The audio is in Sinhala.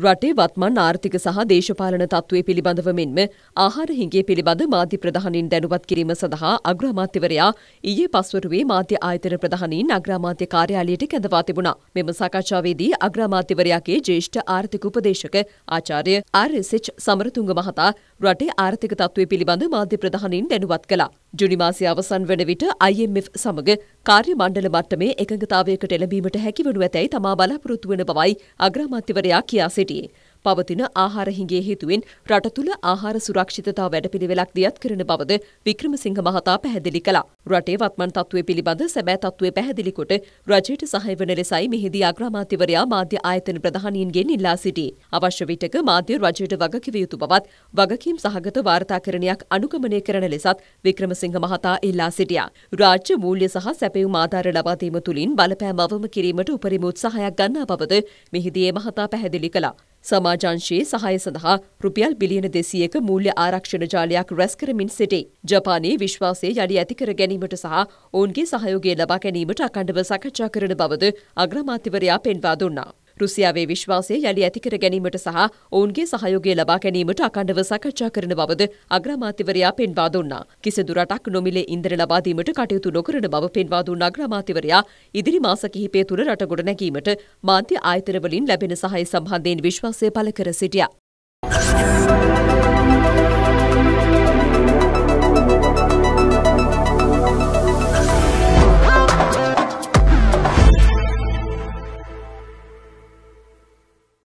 රටේ වත්මන් ආර්ථික සහ දේශපාලන තත්ත්වය පිළිබඳව මෙන්ම ආහාර හිඟේ පිළිබඳ මාධ්‍ය ප්‍රධානින් දැනුවත් කිරීම සඳහා අග්‍රාමාත්‍යවරයා ඊයේ පස්වරුවේ මාධ්‍ය ආයතන ප්‍රධානින් අග්‍රාමාත්‍ය කාර්යාලයට කැඳවා තිබුණා. මෙම සාකච්ඡාවේදී අග්‍රාමාත්‍යවරයාගේ ජ්‍යෙෂ්ඨ ආර්ථික උපදේශක ආචාර්ය ආර්.එස්.එච්. සමරතුංග මහතා රටේ ආර්ථික තත්ත්වය පිළිබඳ මාධ්‍ය ප්‍රධානීන් දැනුවත් කළා. ජුනි මාසයේ අවසන් වන විට IMF සමග කාර්ය මණ්ඩල මට්ටමේ එකඟතාවයකට එළඹීමට හැකිවනු ඇතැයි තමා බලාපොරොත්තු වන බවයි අග්‍රාමාත්‍යවරයා කියා සිටියේ. පවතින ආහාර හිඟේ හේතුවෙන් රට තුළ ආහාර සුරක්ෂිතතා වැඩපිළිවෙලක් දියත් කරන බවද වික්‍රමසිංහ මහතා පැහැදිලි කළා. රටේ වත්මන් තත්ත්වය පිළිබඳ සැබෑ තත්ත්වය පැහැදිලි කොට රජයට සහාය වන ලෙසයි මෙහිදී අග්‍රාමාත්‍යවරයා මාධ්‍ය ආයතන ප්‍රධානීන්ගෙන් ඉල්ලා සිටී. අවශ්‍ය විටක මාධ්‍ය රජයට වගකිව යුතු බවත් වගකීම් සහගත වාර්තාකරණයක් අනුගමනය කරන ලෙසත් වික්‍රමසිංහ මහතා ඉල්ලා සිටියා. රාජ්‍ය මූල්‍ය සහ සැපයුම් ආධාර ලබා දීම තුලින් බලපෑම අවම කිරීමට උපරිම උත්සාහයක් ගන්නා බවද මෙහිදී මහතා පැහැදිලි කළා. සමාජංශයේ සහය සඳහා රුපියල් බිලියන දෙසියක මූල්‍ය ආරක්ෂණ ජාලයක් රැස් කරමින් සිටේ. ජපානයේ විශ්වාසය යළි ඇති කර ගැනීමට සහ ඔවුන්ගේ සහයෝගය ලබා ගැනීමට අකණ්ඩව සකච්ඡා කරන බවද අග්‍රමාත්‍යවරයා පෙන්වා දුන්නා. රුසියාවේ විශ්වාසය යළි ඇතිකර ගැනීමට සහ ඔවුන්ගේ සහයෝගය ලබා ගැනීමට අකණ්ඩව සාකච්ඡා කරන බවද අග්‍රාමාත්‍යවරයා පෙන්වා දුන්නා. කිසිදු රටක් නොමිලේ ඉන්ධන ලබා දීමට කටයුතු නොකරන බව පෙන්වා දුන්න අග්‍රාමාත්‍යවරයා ඉදිරි මාස කිහිපය තුළ රට ගොඩනැගීමට මාධ්‍ය ආයතන වලින් ලැබෙන සහාය සම්බන්ධයෙන් විශ්වාසය පළ කර සිටියා.